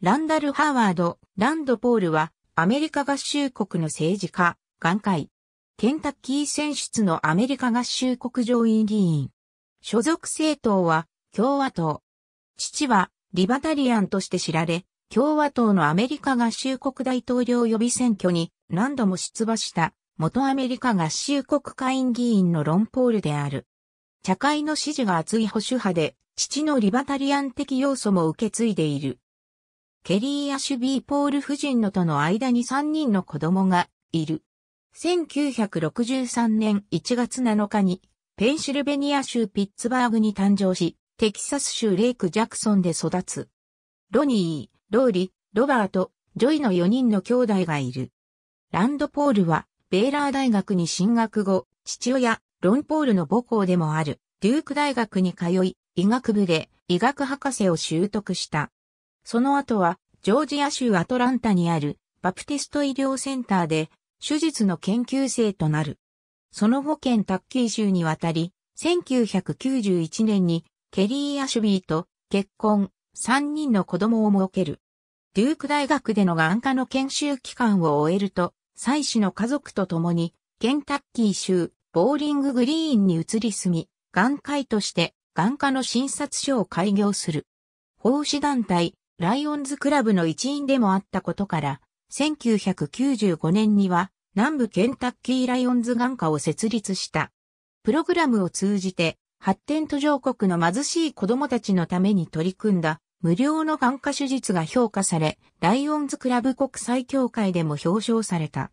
ランダル・ハーワード、ランド・ポールは、アメリカ合衆国の政治家、眼界。ケンタッキー選出のアメリカ合衆国上院議員。所属政党は、共和党。父は、リバタリアンとして知られ、共和党のアメリカ合衆国大統領予備選挙に何度も出馬した、元アメリカ合衆国会院議員のロン・ポールである。茶会の支持が厚い保守派で、父のリバタリアン的要素も受け継いでいる。ケリー・アシュビー・ポール夫人のとの間に3人の子供がいる。1963年1月7日にペンシルベニア州ピッツバーグに誕生し、テキサス州レイク・ジャクソンで育つ。ロニー、ローリ、ロバート、ジョイの4人の兄弟がいる。ランド・ポールは、ベーラー大学に進学後、父親、ロン・ポールの母校でもある、デューク大学に通い、医学部で医学博士を習得した。その後は、ジョージア州アトランタにある、バプティスト医療センターで、手術の研究生となる。その後県タッキー州に渡り、1991年にケリー・アシュビーと結婚、3人の子供を設ける。デューク大学での眼科の研修期間を終えると、妻子の家族と共に、ケンタッキー州、ボーリンググリーンに移り住み、眼科医として眼科の診察所を開業する。奉仕団体、ライオンズクラブの一員でもあったことから、1995年には南部ケンタッキーライオンズ眼科を設立した。プログラムを通じて発展途上国の貧しい子供たちのために取り組んだ無料の眼科手術が評価され、ライオンズクラブ国際協会でも表彰された。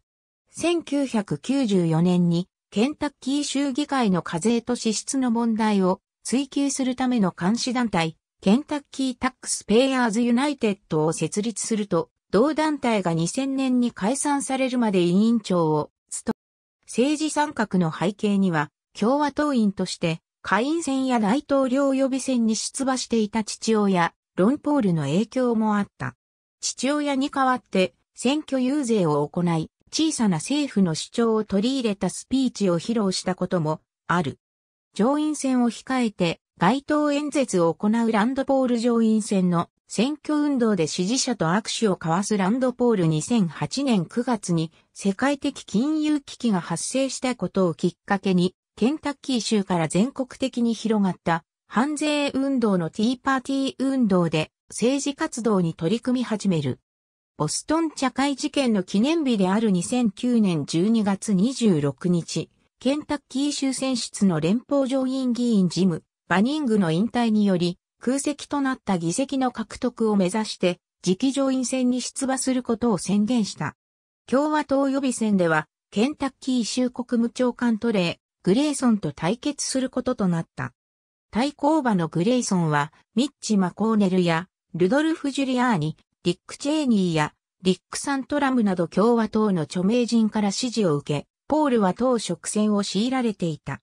1994年にケンタッキー州議会の課税と支出の問題を追求するための監視団体、ケンタッキータックスペイヤーズユナイテッドを設立すると、同団体が2000年に解散されるまで委員長を務政治参画の背景には、共和党員として、下院選や大統領予備選に出馬していた父親、ロンポールの影響もあった。父親に代わって、選挙遊説を行い、小さな政府の主張を取り入れたスピーチを披露したこともある。上院選を控えて、街頭演説を行うランドポール上院選の選挙運動で支持者と握手を交わすランドポール2008年9月に世界的金融危機が発生したことをきっかけにケンタッキー州から全国的に広がった反税運動のティーパーティー運動で政治活動に取り組み始める。ボストン茶会事件の記念日である2009年12月26日、ケンタッキー州選出の連邦上院議員ジム、バニングの引退により空席となった議席の獲得を目指して、次期上院選に出馬することを宣言した。共和党予備選では、ケンタッキー州国務長官トレー、グレイソンと対決することとなった。対抗馬のグレイソンは、ミッチ・マコーネルや、ルドルフ・ジュリアーニ、リック・チェーニーや、リック・サントラムなど共和党の著名人から支持を受け、ポールは党職選を強いられていた。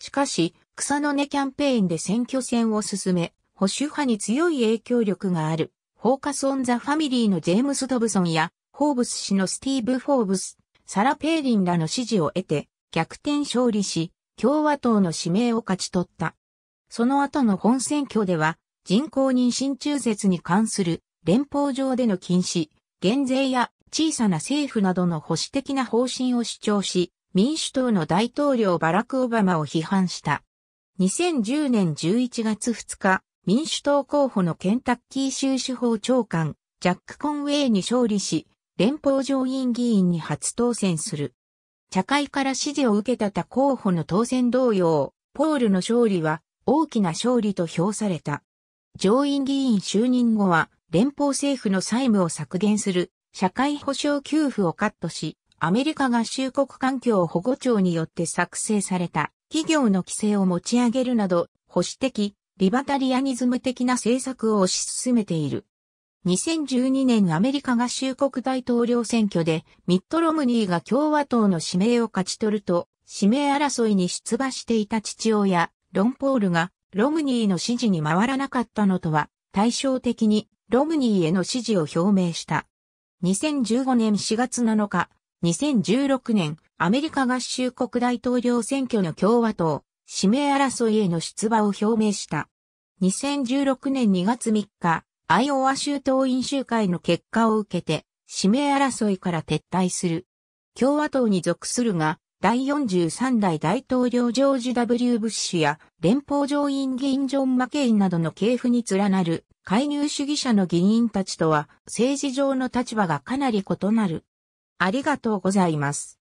しかし、草の根キャンペーンで選挙戦を進め、保守派に強い影響力がある、フォーカス・オン・ザ・ファミリーのジェームス・ドブソンや、フォーブス氏のスティーブ・フォーブス、サラ・ペーリンらの支持を得て、逆転勝利し、共和党の指名を勝ち取った。その後の本選挙では、人工妊娠中絶に関する連邦上での禁止、減税や小さな政府などの保守的な方針を主張し、民主党の大統領バラク・オバマを批判した。2010年11月2日、民主党候補のケンタッキー州司法長官、ジャック・コンウェイに勝利し、連邦上院議員に初当選する。茶会から支持を受けた他候補の当選同様、ポールの勝利は大きな勝利と評された。上院議員就任後は、連邦政府の債務を削減する社会保障給付をカットし、アメリカ合衆国環境保護庁によって作成された企業の規制を持ち上げるなど、保守的、リバタリアニズム的な政策を推し進めている。2012年アメリカ合衆国大統領選挙でミッドロムニーが共和党の指名を勝ち取ると指名争いに出馬していた父親ロンポールがロムニーの支持に回らなかったのとは対照的にロムニーへの支持を表明した。2015年4月7日2016年、アメリカ合衆国大統領選挙の共和党、指名争いへの出馬を表明した。2016年2月3日、アイオワ州党員集会の結果を受けて、指名争いから撤退する。共和党に属するが、第43代大統領ジョージ・ W・ ブッシュや連邦上院議員ジョン・マケインなどの系譜に連なる介入主義者の議員たちとは政治上の立場がかなり異なる。ありがとうございます。